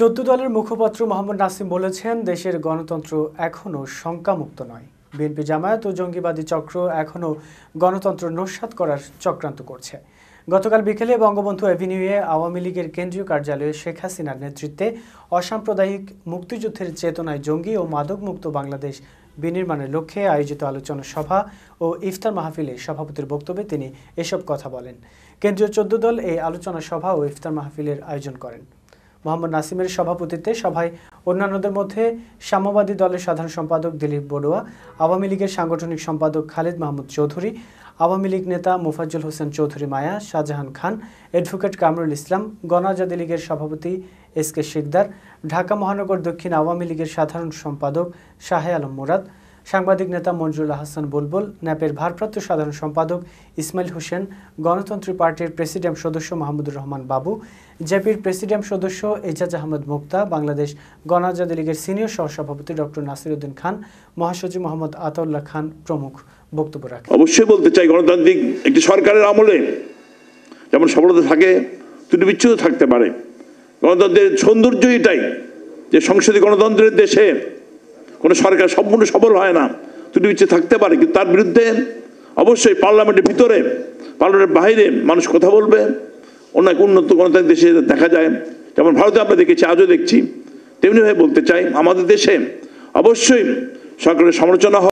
চোদ্দ দলের মুখপাত্র মোহাম্মদ নাসিম বলেছেন দেশের গণতন্ত্র এখনও শঙ্কামুক্ত নয় বিএনপি জামায়াত ও জঙ্গিবাদী চক্র এখনও গণতন্ত্র নস্বাত করার চক্রান্ত করছে গতকাল বিকেলে বঙ্গবন্ধু অ্যাভিনিউয়ে আওয়ামী লীগের কেন্দ্রীয় কার্যালয়ে শেখ হাসিনার নেতৃত্বে অসাম্প্রদায়িক মুক্তিযুদ্ধের চেতনায় জঙ্গি ও মাদকমুক্ত বাংলাদেশ বিনির্মাণের লক্ষ্যে আয়োজিত আলোচনা সভা ও ইফতার মাহফিলে সভাপতির বক্তব্যে তিনি এসব কথা বলেন কেন্দ্রীয় চোদ্দ দল এই আলোচনা সভা ও ইফতার মাহফিলের আয়োজন করেন মোহাম্মদ নাসিমের সভাপতিত্বে সভায় অন্যান্যদের মধ্যে সাম্যবাদী দলের সাধারণ সম্পাদক দিলীপ বড়ুয়া আওয়ামী লীগের সাংগঠনিক সম্পাদক খালিদ মাহমুদ চৌধুরী আওয়ামী লীগ নেতা মোফাজ্জল হোসেন চৌধুরী মায়া শাহজাহান খান অ্যাডভোকেট কামরুল ইসলাম গণআজাদী লীগের সভাপতি এস কে শিকদার ঢাকা মহানগর দক্ষিণ আওয়ামী লীগের সাধারণ সম্পাদক শাহে আলম মুরাদ সাংবাদিক নেতা মঞ্জুরুল হাসান বুলবুল ন্যাপের ভারপ্রাপ্ত সাধারণ সম্পাদক ইসমাইল হোসেন গণতন্ত্রী পার্টির প্রেসিডেন্ট সদস্য মাহমুদুর রহমান বাবু জেপির প্রেসিডেন্ট সদস্য এজাজ আহমদ মুক্তা বাংলাদেশ গণআজাদী লীগের সিনিয়র সহসভাপতি ডক্টর নাসিরউদ্দিন খান মহাসচিব মোহাম্মদ আতাউল্লাহ খান প্রমুখ বক্তব্য রাখেন অবশ্যই বলতে চাই গণতান্ত্রিক একটি সরকারের আমলে যেমন সফলতা থাকে ত্রুটি বিচ্ছুত থাকতে পারে গণতন্ত্রের সৌন্দর্য এটাই যে সংসদীয় গণতন্ত্রের দেশে কোনো সরকার সম্পূর্ণ সফল হয় না ত্রুটি বিচ্ছে থাকতে পারে কিন্তু তার বিরুদ্ধে অবশ্যই পার্লামেন্টের ভিতরে পার্লামেন্টের বাইরে মানুষ কথা বলবে অন্য উন্নত গণতান্ত্রিক দেশে দেখা যায় যেমন ভারতে আমরা দেখেছি আজও দেখছি তেমনিভাবে বলতে চাই আমাদের দেশে অবশ্যই সরকারের সমালোচনা